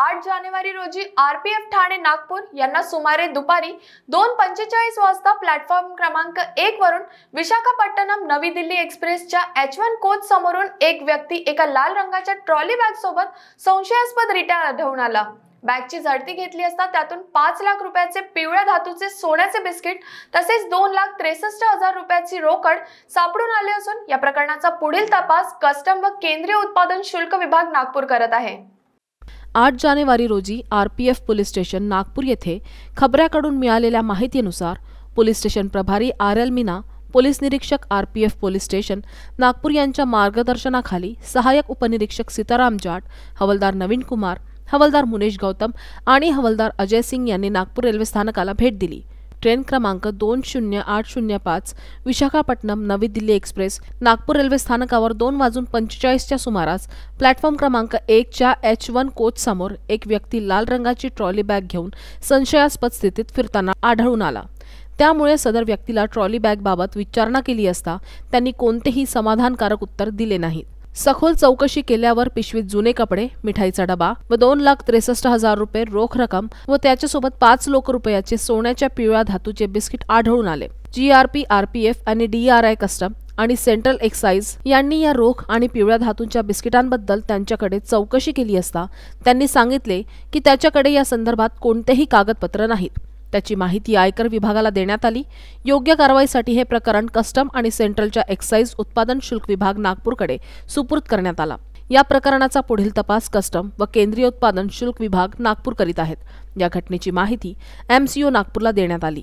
आठ जानेवारी रोजी आरपीएफ ठाणे नागपूर यांना सुमारे दुपारी दोन पंचेचाळीस वाजता प्लॅटफॉर्म क्रमांक एक वरून विशाखापट्टणम नवी दिल्ली एक्सप्रेसच्या एच वन कोच समोरून एक व्यक्ती एका लाल रंगाच्या ट्रॉली बॅग सोबत संशयास्पद रिट्या आढळून आला बॅगची झडती घेतली असता त्यातून पाच लाख रुपयाचे पिवळ्या धातूचे सोन्याचे बिस्किट तसेच दोन लाख त्रेसष्ट हजार रुपयाची रोकड सापडून आले असून या प्रकरणाचा पुढील तपास कस्टम व केंद्रीय उत्पादन शुल्क विभाग नागपूर करत आहे आठ जानेवारी रोजी आरपीएफ पोलीस स्टेशन नागपूर येथे खबऱ्याकडून मिळालेल्या माहितीनुसार पोलीस स्टेशन प्रभारी आर एल मीना पोलीस निरीक्षक R P F police station Nagpur यांच्या मार्गदर्शनाखाली सहाय्यक उपनिरीक्षक सीताराम जाट हवलदार नवीन कुमार हवलदार मुनेश गौतम आणि हवलदार अजय सिंग यांनी नागपूर रेल्वे स्थानकाला भेट दिली ट्रेन क्रमांक दोन शून्य आठ शून्य पाच विशाखापट्टणम नवी दिल्ली एक्सप्रेस नागपूर रेल्वे स्थानकावर दोन वाजून पंचेचाळीसच्या सुमारास प्लॅटफॉर्म क्रमांक एकच्या एच वन कोचसमोर एक व्यक्ती लाल रंगाची ट्रॉली बॅग घेऊन संशयास्पद स्थितीत फिरताना आढळून आला त्यामुळे सदर व्यक्तीला ट्रॉली बॅगबाबत विचारणा केली असता त्यांनी कोणतेही समाधानकारक उत्तर दिले नाहीत सखोल चौकशी केल्यावर पिशवीत जुने कपडे मिठाईचा डबा व दोन लाख त्रेसष्ट हजार रुपये रोख रक्कम व त्याच्यासोबत पाच लोक रुपयाचे सोन्याच्या पिवळ्या धातूचे बिस्किट आढळून आले G R P R P F आणि डीआरआय कस्टम आणि सेंट्रल एक्साइज यांनी या रोख आणि पिवळ्या धातूंच्या बिस्किटांबद्दल त्यांच्याकडे चौकशी केली असता त्यांनी सांगितले की त्याच्याकडे या संदर्भात कोणतेही कागदपत्र नाहीत त्याची माहिती आयकर विभागाला देण्यात आली योग्य कारवाईसाठी हे प्रकरण कस्टम आणि सेंट्रलच्या एक्साइज उत्पादन शुल्क विभाग नागपूरकडे सुपूर्द करण्यात आला या प्रकरणाचा पुढील तपास कस्टम व केंद्रीय उत्पादन शुल्क विभाग नागपूर करीत आहेत या घटनेची माहिती एमसीओ नागपूरला देण्यात आली